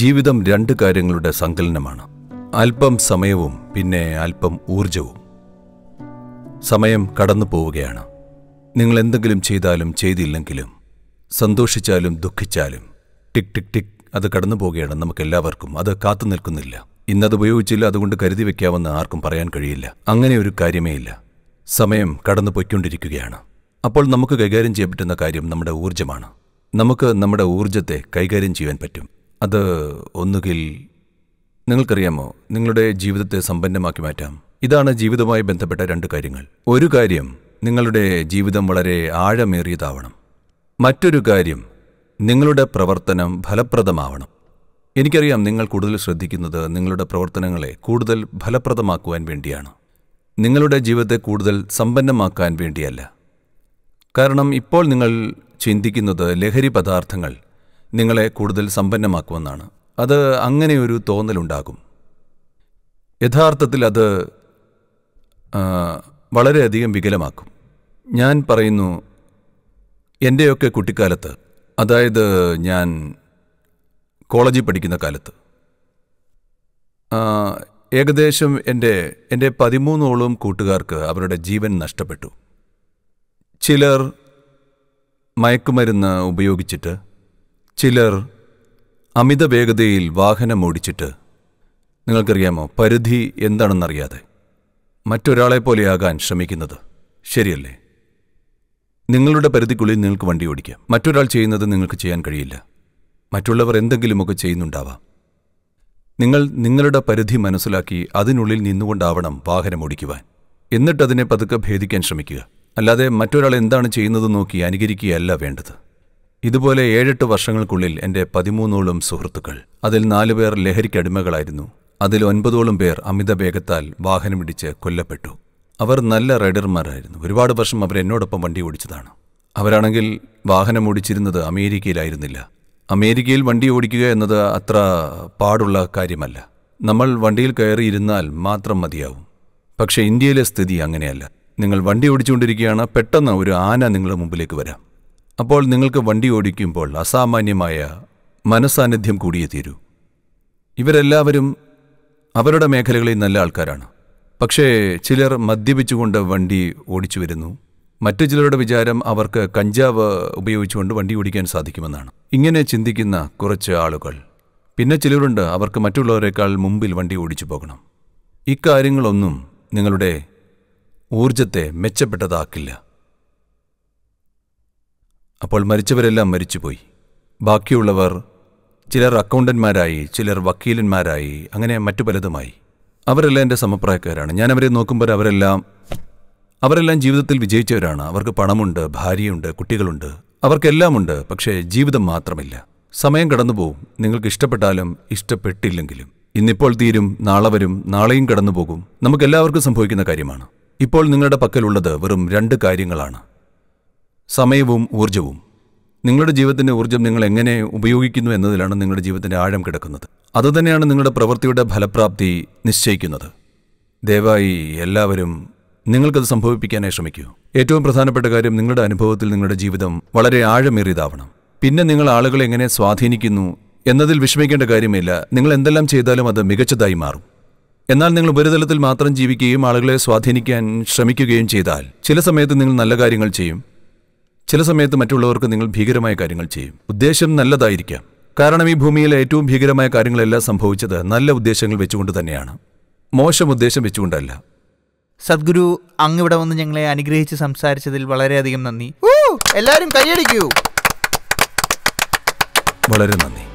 ജീവിതം രണ്ട് കാര്യങ്ങളുടെ സങ്കലനമാണ് അല്പം സമയവും പിന്നെ അല്പം ഊർജവും സമയം കടന്നു പോവുകയാണ് നിങ്ങൾ എന്തെങ്കിലും ചെയ്താലും ചെയ്തില്ലെങ്കിലും സന്തോഷിച്ചാലും ദുഃഖിച്ചാലും ടിക് ടിക് ടിക് അത് കടന്നു പോവുകയാണ് നമുക്കെല്ലാവർക്കും അത് കാത്തു നിൽക്കുന്നില്ല ഇന്നത് ഉപയോഗിച്ചില്ല അതുകൊണ്ട് കരുതി വയ്ക്കാമെന്ന് ആർക്കും പറയാൻ കഴിയില്ല അങ്ങനെ ഒരു കാര്യമേ ഇല്ല സമയം കടന്നു പോയിക്കൊണ്ടിരിക്കുകയാണ് അപ്പോൾ നമുക്ക് കൈകാര്യം ചെയ്യാൻ പറ്റുന്ന കാര്യം നമ്മുടെ ഊർജ്ജമാണ് നമുക്ക് നമ്മുടെ ഊർജ്ജത്തെ കൈകാര്യം ചെയ്യാൻ പറ്റും അത് ഒന്നുകിൽ നിങ്ങൾക്കറിയാമോ നിങ്ങളുടെ ജീവിതത്തെ സമ്പന്നമാക്കി മാറ്റാം ഇതാണ് ജീവിതവുമായി ബന്ധപ്പെട്ട രണ്ട് കാര്യങ്ങൾ ഒരു കാര്യം നിങ്ങളുടെ ജീവിതം വളരെ ആഴമേറിയതാവണം മറ്റൊരു കാര്യം നിങ്ങളുടെ പ്രവർത്തനം ഫലപ്രദമാവണം എനിക്കറിയാം നിങ്ങൾ കൂടുതൽ ശ്രദ്ധിക്കുന്നത് നിങ്ങളുടെ പ്രവർത്തനങ്ങളെ കൂടുതൽ ഫലപ്രദമാക്കുവാൻ വേണ്ടിയാണ് നിങ്ങളുടെ ജീവിതത്തെ കൂടുതൽ സമ്പന്നമാക്കാൻ വേണ്ടിയല്ല കാരണം ഇപ്പോൾ നിങ്ങൾ ചിന്തിക്കുന്നത് ലഹരി പദാർത്ഥങ്ങൾ നിങ്ങളെ കൂടുതൽ സമ്പന്നമാക്കുമെന്നാണ് അത് അങ്ങനെയൊരു തോന്നലുണ്ടാകും യഥാർത്ഥത്തിൽ അത് വളരെയധികം വികലമാക്കും ഞാൻ പറയുന്നു എൻ്റെയൊക്കെ കുട്ടിക്കാലത്ത് അതായത് ഞാൻ കോളേജിൽ പഠിക്കുന്ന കാലത്ത് ഏകദേശം എൻ്റെ എൻ്റെ പതിമൂന്നോളം കൂട്ടുകാർക്ക് അവരുടെ ജീവൻ നഷ്ടപ്പെട്ടു ചിലർ മയക്കുമരുന്ന് ഉപയോഗിച്ചിട്ട് ചിലർ അമിത വേഗതയിൽ വാഹനം ഓടിച്ചിട്ട് നിങ്ങൾക്കറിയാമോ പരിധി എന്താണെന്നറിയാതെ മറ്റൊരാളെ പോലെയാകാൻ ശ്രമിക്കുന്നത് ശരിയല്ലേ നിങ്ങളുടെ പരിധിക്കുള്ളിൽ നിങ്ങൾക്ക് വണ്ടി ഓടിക്കാം മറ്റൊരാൾ ചെയ്യുന്നത് നിങ്ങൾക്ക് ചെയ്യാൻ കഴിയില്ല മറ്റുള്ളവർ എന്തെങ്കിലുമൊക്കെ ചെയ്യുന്നുണ്ടാവാം നിങ്ങൾ നിങ്ങളുടെ പരിധി മനസ്സിലാക്കി അതിനുള്ളിൽ നിന്നുകൊണ്ടാവണം വാഹനം ഓടിക്കുവാൻ എന്നിട്ടതിനെ പതുക്കെ ഭേദിക്കാൻ ശ്രമിക്കുക അല്ലാതെ മറ്റൊരാൾ എന്താണ് ചെയ്യുന്നത് നോക്കി അനുകരിക്കുകയല്ല വേണ്ടത് ഇതുപോലെ ഏഴെട്ട് വർഷങ്ങൾക്കുള്ളിൽ എൻ്റെ പതിമൂന്നോളം സുഹൃത്തുക്കൾ അതിൽ നാലുപേർ ലഹരിക്കടിമകളായിരുന്നു അതിൽ ഒൻപതോളം പേർ അമിത വേഗത്താൽ വാഹനമിടിച്ച് കൊല്ലപ്പെട്ടു അവർ നല്ല റൈഡർമാരായിരുന്നു ഒരുപാട് വർഷം അവരെന്നോടൊപ്പം വണ്ടി ഓടിച്ചതാണ് അവരാണെങ്കിൽ വാഹനം ഓടിച്ചിരുന്നത് അമേരിക്കയിലായിരുന്നില്ല അമേരിക്കയിൽ വണ്ടി ഓടിക്കുക എന്നത് അത്ര പാടുള്ള കാര്യമല്ല നമ്മൾ വണ്ടിയിൽ കയറിയിരുന്നാൽ മാത്രം മതിയാവും പക്ഷേ ഇന്ത്യയിലെ സ്ഥിതി അങ്ങനെയല്ല നിങ്ങൾ വണ്ടി ഓടിച്ചുകൊണ്ടിരിക്കുകയാണ് പെട്ടെന്ന് ഒരു ആന നിങ്ങളുടെ മുമ്പിലേക്ക് വരാം അപ്പോൾ നിങ്ങൾക്ക് വണ്ടി ഓടിക്കുമ്പോൾ അസാമാന്യമായ മനസാന്നിധ്യം കൂടിയേ തീരൂ ഇവരെല്ലാവരും അവരുടെ മേഖലകളിൽ നല്ല ആൾക്കാരാണ് പക്ഷേ ചിലർ മദ്യപിച്ചുകൊണ്ട് വണ്ടി ഓടിച്ചു വരുന്നു മറ്റു ചിലരുടെ വിചാരം അവർക്ക് കഞ്ചാവ് ഉപയോഗിച്ചുകൊണ്ട് വണ്ടി ഓടിക്കാൻ സാധിക്കുമെന്നാണ് ഇങ്ങനെ ചിന്തിക്കുന്ന കുറച്ച് ആളുകൾ പിന്നെ ചിലരുണ്ട് അവർക്ക് മറ്റുള്ളവരെക്കാൾ മുമ്പിൽ വണ്ടി ഓടിച്ചു പോകണം ഇക്കാര്യങ്ങളൊന്നും നിങ്ങളുടെ ഊർജത്തെ മെച്ചപ്പെട്ടതാക്കില്ല അപ്പോൾ മരിച്ചവരെല്ലാം മരിച്ചുപോയി ബാക്കിയുള്ളവർ ചിലർ അക്കൗണ്ടന്മാരായി ചിലർ വക്കീലന്മാരായി അങ്ങനെ മറ്റു പലതുമായി അവരെല്ലാം എൻ്റെ സമപ്രായക്കാരാണ് ഞാൻ അവരെ നോക്കുമ്പോൾ അവരെല്ലാം അവരെല്ലാം ജീവിതത്തിൽ വിജയിച്ചവരാണ് അവർക്ക് പണമുണ്ട് ഭാര്യയുണ്ട് കുട്ടികളുണ്ട് അവർക്കെല്ലാമുണ്ട് പക്ഷേ ജീവിതം മാത്രമില്ല സമയം കടന്നുപോകും നിങ്ങൾക്ക് ഇഷ്ടപ്പെട്ടാലും ഇഷ്ടപ്പെട്ടില്ലെങ്കിലും ഇന്നിപ്പോൾ തീരും നാളെ വരും നാളെയും കടന്നുപോകും നമുക്കെല്ലാവർക്കും സംഭവിക്കുന്ന കാര്യമാണ് ഇപ്പോൾ നിങ്ങളുടെ പക്കലുള്ളത് വെറും രണ്ട് കാര്യങ്ങളാണ് സമയവും ഊർജ്ജവും നിങ്ങളുടെ ജീവിതത്തിൻ്റെ ഊർജ്ജം നിങ്ങൾ എങ്ങനെ ഉപയോഗിക്കുന്നു എന്നതിലാണ് നിങ്ങളുടെ ജീവിതത്തിൻ്റെ ആഴം കിടക്കുന്നത് അതുതന്നെയാണ് നിങ്ങളുടെ പ്രവൃത്തിയുടെ ഫലപ്രാപ്തി നിശ്ചയിക്കുന്നത് ദയവായി എല്ലാവരും നിങ്ങൾക്കത് സംഭവിപ്പിക്കാനായി ശ്രമിക്കൂ ഏറ്റവും പ്രധാനപ്പെട്ട കാര്യം നിങ്ങളുടെ അനുഭവത്തിൽ നിങ്ങളുടെ ജീവിതം വളരെ ആഴമേറിയതാവണം പിന്നെ നിങ്ങൾ ആളുകളെ എങ്ങനെ സ്വാധീനിക്കുന്നു എന്നതിൽ വിഷമിക്കേണ്ട കാര്യമില്ല നിങ്ങൾ എന്തെല്ലാം ചെയ്താലും അത് മികച്ചതായി മാറും എന്നാൽ നിങ്ങൾ ഉപരിതലത്തിൽ മാത്രം ജീവിക്കുകയും ആളുകളെ സ്വാധീനിക്കാൻ ശ്രമിക്കുകയും ചെയ്താൽ ചില സമയത്ത് നിങ്ങൾ നല്ല കാര്യങ്ങൾ ചെയ്യും ചില സമയത്ത് മറ്റുള്ളവർക്ക് നിങ്ങൾ ഭീകരമായ കാര്യങ്ങൾ ചെയ്യും ഉദ്ദേശം നല്ലതായിരിക്കാം കാരണം ഈ ഭൂമിയിലെ ഏറ്റവും ഭീകരമായ കാര്യങ്ങളെല്ലാം സംഭവിച്ചത് നല്ല ഉദ്ദേശങ്ങൾ വെച്ചുകൊണ്ട് തന്നെയാണ് മോശം ഉദ്ദേശം വെച്ചുകൊണ്ടല്ല സദ്ഗുരു ഇവിടെ വന്ന് ഞങ്ങളെ അനുഗ്രഹിച്ച് സംസാരിച്ചതിൽ വളരെയധികം നന്ദി എല്ലാവരും കൈയടിക്കൂ വളരെ നന്ദി